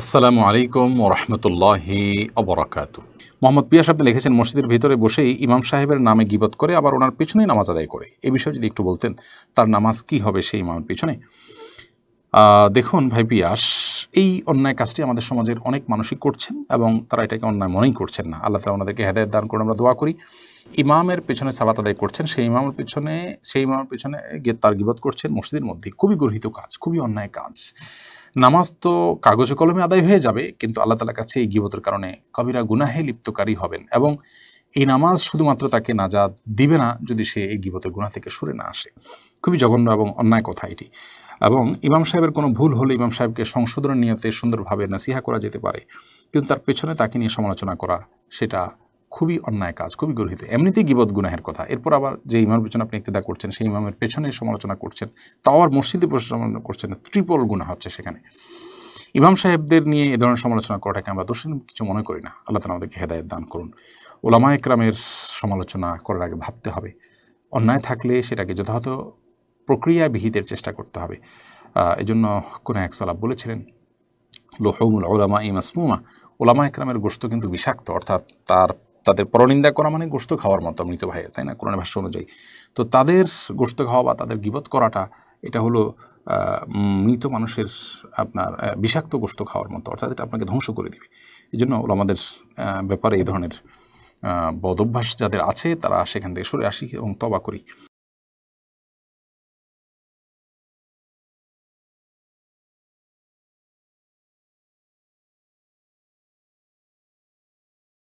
আসসালামু আলাইকুম রহমতুল্লাহি অবরাকাত মোহাম্মদ পিয়াস আপনি লিখেছেন মসজিদের ভিতরে বসেই ইমাম সাহেবের নামে গিবত করে আবার ওনার পিছনে নামাজ আদায় করে এ বিষয়ে যদি একটু বলতেন তার নামাজ কি হবে সেই ইমামের পিছনে দেখুন ভাই পিয়াস এই অন্যায় কাজটি আমাদের সমাজের অনেক মানুষই করছেন এবং তারা এটাকে অন্যায় মনেই করছেন না আল্লাহ তালা ওনাদেরকে হেদায়ত দান করে আমরা দোয়া করি ইমামের পেছনে সালাত আদায় করছেন সেই ইমামের পেছনে সেই ইমামের পেছনে তার গিবত করছেন মসজিদের মধ্যে খুবই গর্হিত কাজ খুবই অন্যায় কাজ নামাজ তো কাগজে কলমে আদায় হয়ে যাবে কিন্তু আল্লাহ তালার কাছে এই গিবতের কারণে কবিরা গুনাহে লিপ্তকারী হবেন এবং এই নামাজ শুধুমাত্র তাকে নাজাদ দিবে না যদি সে এই গিবতের গুণা থেকে সরে না আসে খুবই জঘন্য এবং অন্যায় কথা এটি এবং ইমাম সাহেবের কোনো ভুল হলে ইমাম সাহেবকে সংশোধনের নিয়তে সুন্দরভাবে নাসিহা করা যেতে পারে কিন্তু তার পেছনে তাকে নিয়ে সমালোচনা করা সেটা খুবই অন্যায় কাজ খুবই গর্হিত এমনিতেই গিবদ গুনাহের কথা এরপর আবার যে ইমামের পেছনে আপনি ইত্তেদা করছেন সেই ইমামের পেছনে সমালোচনা করছেন তাও আবার মসজিদে সমালোচনা করছেন ত্রিপল গুণা হচ্ছে সেখানে ইমাম সাহেবদের নিয়ে এ ধরনের সমালোচনা করাটাকে আমরা দোষীন কিছু মনে করি না আল্লাহ তালা আমাদেরকে হেদায়ত দান করুন ওলামা একরামের সমালোচনা করার আগে ভাবতে হবে অন্যায় থাকলে সেটাকে যথাযথ প্রক্রিয়া বিহিতের চেষ্টা করতে হবে এই জন্য কোনো এক সালাব বলেছিলেন লোহমুল ওলামা ইমাসমুমা ওলামা একরামের গোস্ত কিন্তু বিষাক্ত অর্থাৎ তার তাদের পরনিন্দা করা মানে গোস্ত খাওয়ার মতো মৃত ভাইয়ের তাই না কোরআন ভাষ্য অনুযায়ী তো তাদের গোস্ত খাওয়া বা তাদের গিবত করাটা এটা হলো মৃত মানুষের আপনার বিষাক্ত গোস্ত খাওয়ার মতো অর্থাৎ এটা আপনাকে ধ্বংস করে দেবে এই জন্য আমাদের ব্যাপারে এই ধরনের বদভ্যাস যাদের আছে তারা সেখান থেকে সরে আসি এবং তবা করি